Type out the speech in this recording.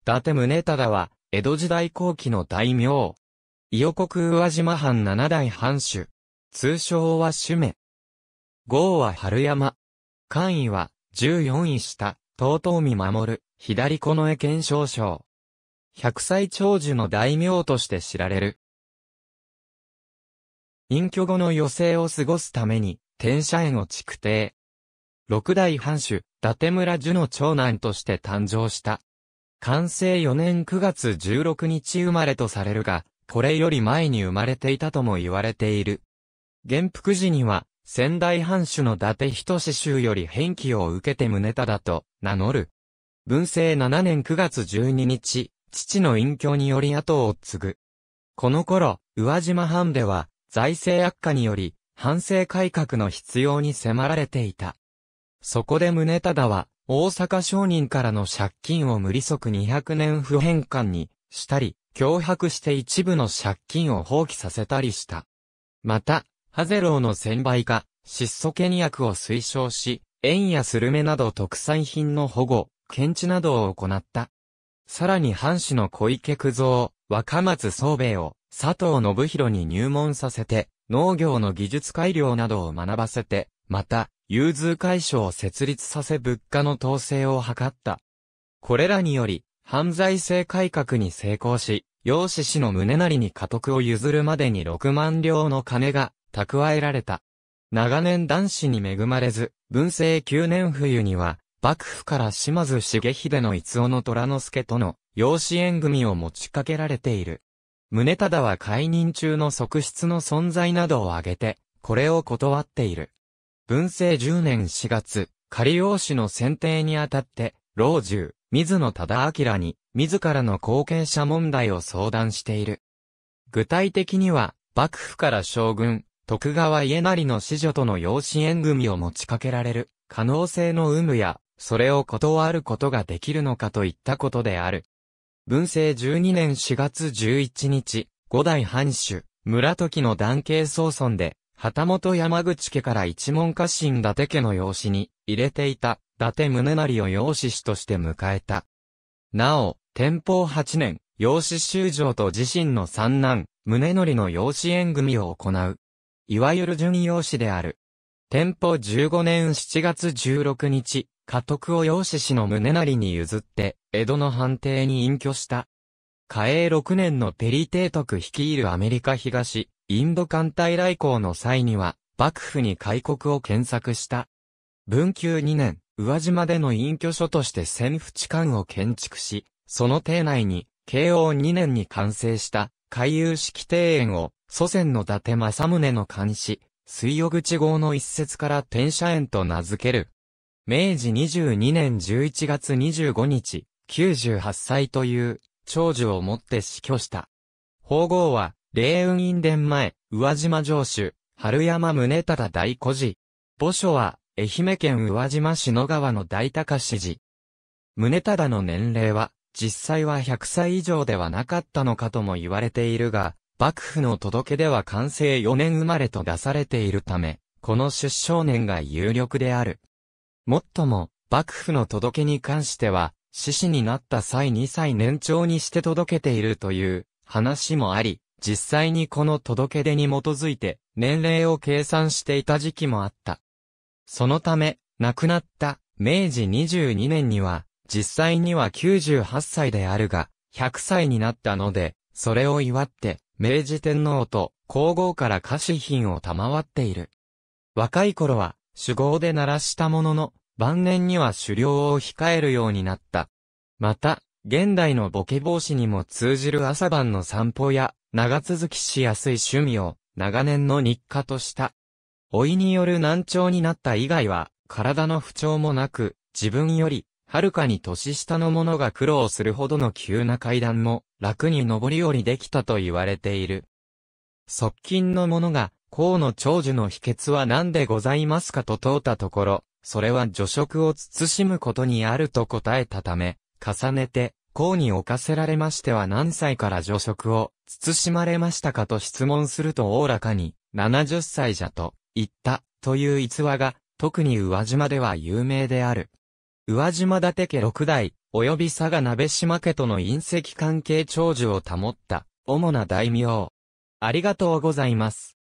伊達宗忠は、江戸時代後期の大名。伊予国宇和島藩七代藩主。通称は主名。号は春山。官位は、14位下、東東見守る、左近衛県少将。百歳長寿の大名として知られる。隠居後の余生を過ごすために、天社への築邸。六代藩主、伊達村樹の長男として誕生した。完成4年9月16日生まれとされるが、これより前に生まれていたとも言われている。元服時には、仙台藩主の伊達人志衆より返記を受けて宗忠と名乗る。文政7年9月12日、父の隠居により後を継ぐ。この頃、宇和島藩では、財政悪化により、反省改革の必要に迫られていた。そこで宗忠は、大阪商人からの借金を無利息200年不返還にしたり、脅迫して一部の借金を放棄させたりした。また、ハゼローの専売化、質素倹約を推奨し、円やスルメなど特産品の保護、検知などを行った。さらに藩主の小池久蔵、若松宗兵衛を佐藤信弘に入門させて、農業の技術改良などを学ばせて、また、融通解消を設立させ物価の統制を図った。これらにより、犯罪性改革に成功し、養子氏の胸なりに家督を譲るまでに6万両の金が蓄えられた。長年男子に恵まれず、文政9年冬には、幕府から島津重秀の逸夫の虎之助との養子縁組を持ちかけられている。宗忠は解任中の側室の存在などを挙げて、これを断っている。文政10年4月、仮王氏の選定にあたって、老中、水野忠明に、自らの後継者問題を相談している。具体的には、幕府から将軍、徳川家成の子女との養子縁組を持ちかけられる、可能性の有無や、それを断ることができるのかといったことである。文政12年4月11日、五代藩主、村時の男系総村で、旗本山口家から一門家臣伊達家の養子に入れていた伊達宗成を養子師として迎えた。なお、天保8年、養子修正と自身の三男、宗成の養子縁組を行う。いわゆる準養子である。天保15年7月16日、家督を養子師の宗成に譲って、江戸の判定に隠居した。嘉永6年のペリ提徳率いるアメリカ東、インド艦隊来航の際には、幕府に開国を検索した。文久2年、宇和島での隠居所として潜伏地艦を建築し、その邸内に、慶応2年に完成した、海遊式庭園を、祖先の伊達政宗の監視、水曜口号の一節から天社園と名付ける。明治22年11月25日、98歳という、長寿をもって死去した。法号は、霊雲院殿前、宇和島城主、春山宗忠大孤事墓所は、愛媛県宇和島市野川の大高市寺。宗忠の年齢は、実際は100歳以上ではなかったのかとも言われているが、幕府の届けでは完成4年生まれと出されているため、この出生年が有力である。もっとも、幕府の届けに関しては、死死になった際2歳年長にして届けているという話もあり、実際にこの届け出に基づいて年齢を計算していた時期もあった。そのため、亡くなった明治22年には、実際には98歳であるが、100歳になったので、それを祝って、明治天皇と皇后から菓子品を賜っている。若い頃は、主語で鳴らしたものの、晩年には狩猟を控えるようになった。また、現代のボケ防止にも通じる朝晩の散歩や、長続きしやすい趣味を、長年の日課とした。老いによる難聴になった以外は、体の不調もなく、自分より、はるかに年下の者が苦労するほどの急な階段も、楽に上り下りできたと言われている。側近の者が、河野長寿の秘訣は何でございますかと問うたところ、それは助食を慎むことにあると答えたため、重ねて、公に置かせられましては何歳から助職を、慎まれましたかと質問するとおおらかに、70歳じゃと、言った、という逸話が、特に宇和島では有名である。宇和島伊達家六代、及び佐賀鍋島家との隕石関係長寿を保った、主な大名。ありがとうございます。